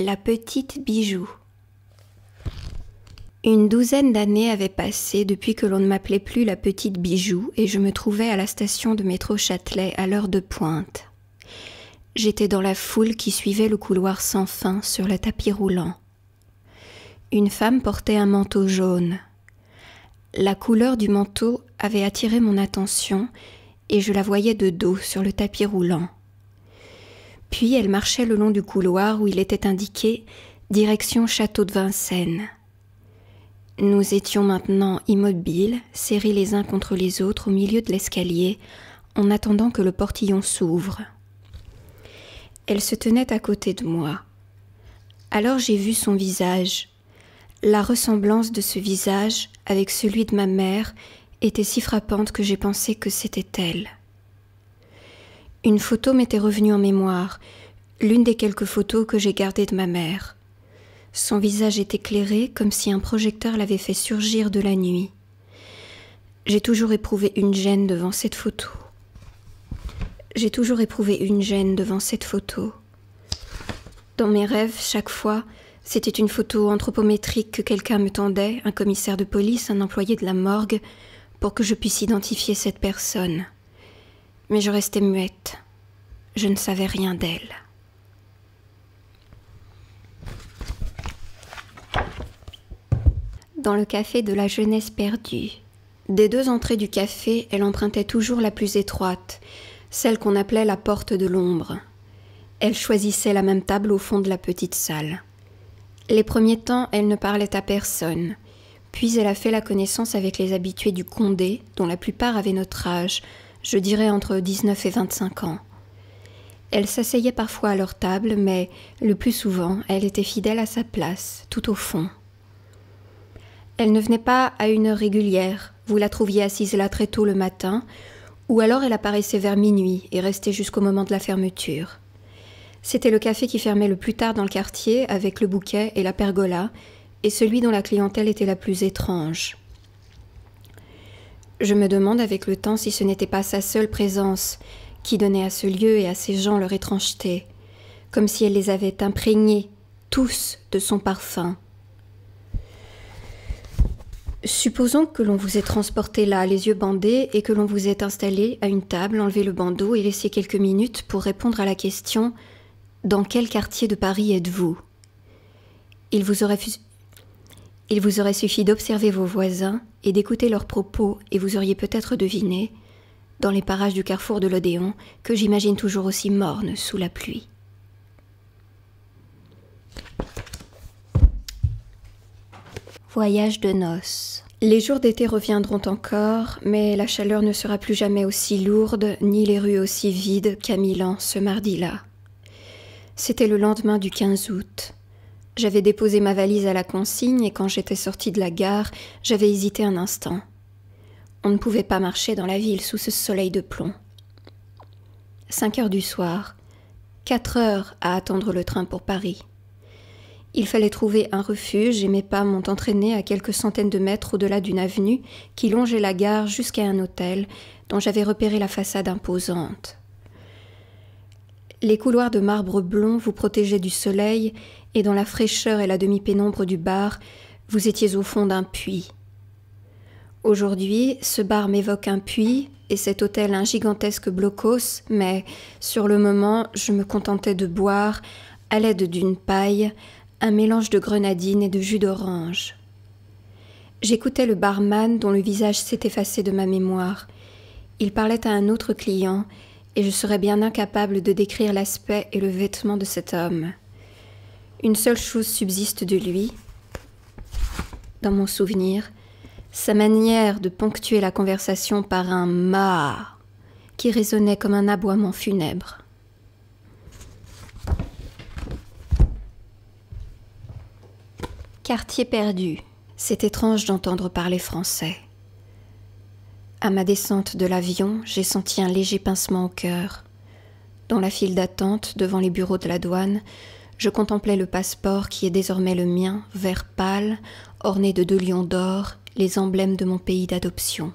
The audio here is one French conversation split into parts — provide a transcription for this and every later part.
La petite bijou. Une douzaine d'années avaient passé depuis que l'on ne m'appelait plus la petite bijou et je me trouvais à la station de métro Châtelet à l'heure de pointe. J'étais dans la foule qui suivait le couloir sans fin sur le tapis roulant. Une femme portait un manteau jaune. La couleur du manteau avait attiré mon attention et je la voyais de dos sur le tapis roulant. Puis elle marchait le long du couloir où il était indiqué direction château de Vincennes. Nous étions maintenant immobiles, serrés les uns contre les autres au milieu de l'escalier, en attendant que le portillon s'ouvre. Elle se tenait à côté de moi. Alors j'ai vu son visage. La ressemblance de ce visage avec celui de ma mère était si frappante que j'ai pensé que c'était elle. Une photo m'était revenue en mémoire, l'une des quelques photos que j'ai gardées de ma mère. Son visage est éclairé comme si un projecteur l'avait fait surgir de la nuit. J'ai toujours éprouvé une gêne devant cette photo. J'ai toujours éprouvé une gêne devant cette photo. Dans mes rêves, chaque fois, c'était une photo anthropométrique que quelqu'un me tendait, un commissaire de police, un employé de la morgue, pour que je puisse identifier cette personne mais je restais muette. Je ne savais rien d'elle. Dans le café de la jeunesse perdue. Des deux entrées du café, elle empruntait toujours la plus étroite, celle qu'on appelait la porte de l'ombre. Elle choisissait la même table au fond de la petite salle. Les premiers temps, elle ne parlait à personne. Puis elle a fait la connaissance avec les habitués du Condé, dont la plupart avaient notre âge, je dirais entre 19 et 25 ans. Elle s'asseyait parfois à leur table, mais le plus souvent, elle était fidèle à sa place, tout au fond. Elle ne venait pas à une heure régulière, vous la trouviez assise là très tôt le matin, ou alors elle apparaissait vers minuit et restait jusqu'au moment de la fermeture. C'était le café qui fermait le plus tard dans le quartier avec le bouquet et la pergola, et celui dont la clientèle était la plus étrange. Je me demande avec le temps si ce n'était pas sa seule présence qui donnait à ce lieu et à ces gens leur étrangeté, comme si elle les avait imprégnés tous de son parfum. Supposons que l'on vous ait transporté là, les yeux bandés, et que l'on vous ait installé à une table, enlevé le bandeau et laissé quelques minutes pour répondre à la question Dans quel quartier de Paris êtes-vous Il vous aurait il vous aurait suffi d'observer vos voisins et d'écouter leurs propos, et vous auriez peut-être deviné, dans les parages du carrefour de l'Odéon, que j'imagine toujours aussi morne sous la pluie. Voyage de noces. Les jours d'été reviendront encore, mais la chaleur ne sera plus jamais aussi lourde, ni les rues aussi vides qu'à Milan ce mardi-là. C'était le lendemain du 15 août. J'avais déposé ma valise à la consigne et quand j'étais sortie de la gare, j'avais hésité un instant. On ne pouvait pas marcher dans la ville sous ce soleil de plomb. Cinq heures du soir, quatre heures à attendre le train pour Paris. Il fallait trouver un refuge et mes pas m'ont entraîné à quelques centaines de mètres au-delà d'une avenue qui longeait la gare jusqu'à un hôtel dont j'avais repéré la façade imposante. Les couloirs de marbre blond vous protégeaient du soleil et dans la fraîcheur et la demi-pénombre du bar, vous étiez au fond d'un puits. Aujourd'hui, ce bar m'évoque un puits et cet hôtel un gigantesque blocos, mais sur le moment, je me contentais de boire, à l'aide d'une paille, un mélange de grenadine et de jus d'orange. J'écoutais le barman dont le visage s'est effacé de ma mémoire. Il parlait à un autre client et je serais bien incapable de décrire l'aspect et le vêtement de cet homme. Une seule chose subsiste de lui, dans mon souvenir, sa manière de ponctuer la conversation par un ma qui résonnait comme un aboiement funèbre. Quartier perdu. C'est étrange d'entendre parler français. À ma descente de l'avion, j'ai senti un léger pincement au cœur. Dans la file d'attente devant les bureaux de la douane, je contemplais le passeport qui est désormais le mien, vert pâle, orné de deux lions d'or, les emblèmes de mon pays d'adoption.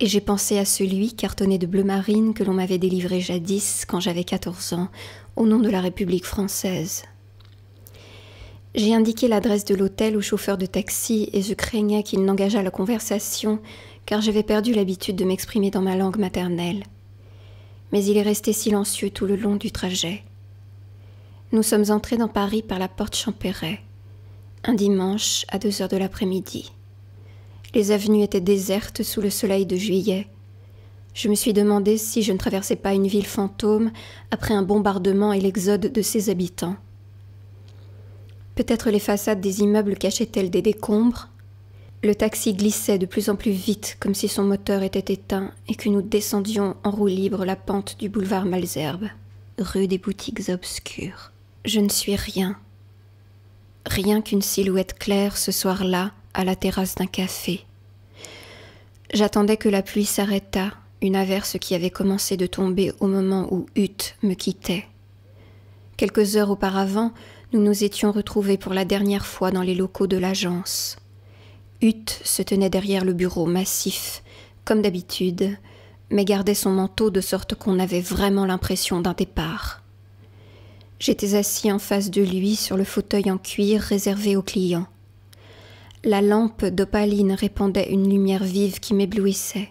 Et j'ai pensé à celui cartonné de bleu marine que l'on m'avait délivré jadis quand j'avais 14 ans, au nom de la République française. J'ai indiqué l'adresse de l'hôtel au chauffeur de taxi et je craignais qu'il n'engageât la conversation car j'avais perdu l'habitude de m'exprimer dans ma langue maternelle. Mais il est resté silencieux tout le long du trajet, nous sommes entrés dans Paris par la porte Champéret, un dimanche à deux heures de l'après-midi. Les avenues étaient désertes sous le soleil de juillet. Je me suis demandé si je ne traversais pas une ville fantôme après un bombardement et l'exode de ses habitants. Peut-être les façades des immeubles cachaient-elles des décombres Le taxi glissait de plus en plus vite comme si son moteur était éteint et que nous descendions en roue libre la pente du boulevard Malesherbes, rue des boutiques obscures je ne suis rien. Rien qu'une silhouette claire ce soir-là à la terrasse d'un café. J'attendais que la pluie s'arrêtât, une averse qui avait commencé de tomber au moment où ute me quittait. Quelques heures auparavant, nous nous étions retrouvés pour la dernière fois dans les locaux de l'agence. Ute se tenait derrière le bureau massif, comme d'habitude, mais gardait son manteau de sorte qu'on avait vraiment l'impression d'un départ. J'étais assis en face de lui sur le fauteuil en cuir réservé aux clients. La lampe d'opaline répandait une lumière vive qui m'éblouissait.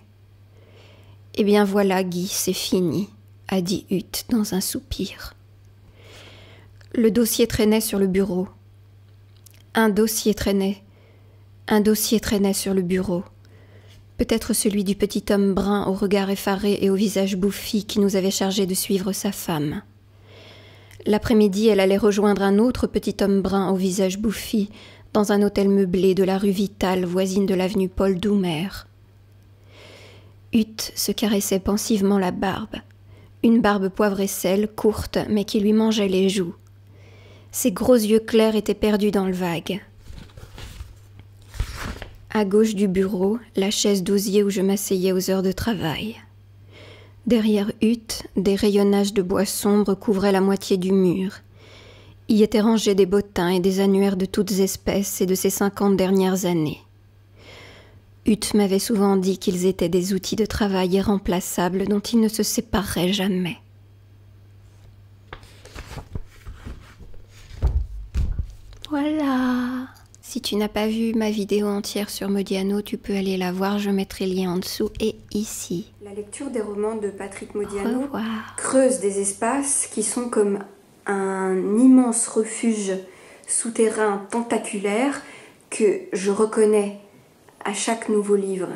Eh bien voilà, Guy, c'est fini, a dit Hutte dans un soupir. Le dossier traînait sur le bureau. Un dossier traînait. Un dossier traînait sur le bureau. Peut-être celui du petit homme brun au regard effaré et au visage bouffi qui nous avait chargé de suivre sa femme. L'après-midi, elle allait rejoindre un autre petit homme brun au visage bouffi dans un hôtel meublé de la rue Vitale, voisine de l'avenue Paul Doumer. Hutte se caressait pensivement la barbe, une barbe poivre et sel, courte, mais qui lui mangeait les joues. Ses gros yeux clairs étaient perdus dans le vague. À gauche du bureau, la chaise d'osier où je m'asseyais aux heures de travail. Derrière Hutte, des rayonnages de bois sombre couvraient la moitié du mur. Y étaient rangés des bottins et des annuaires de toutes espèces et de ces cinquante dernières années. Hutte m'avait souvent dit qu'ils étaient des outils de travail irremplaçables dont ils ne se sépareraient jamais. Voilà. Si tu n'as pas vu ma vidéo entière sur Modiano, tu peux aller la voir, je mettrai le lien en dessous et ici. La lecture des romans de Patrick Modiano creuse des espaces qui sont comme un immense refuge souterrain tentaculaire que je reconnais à chaque nouveau livre.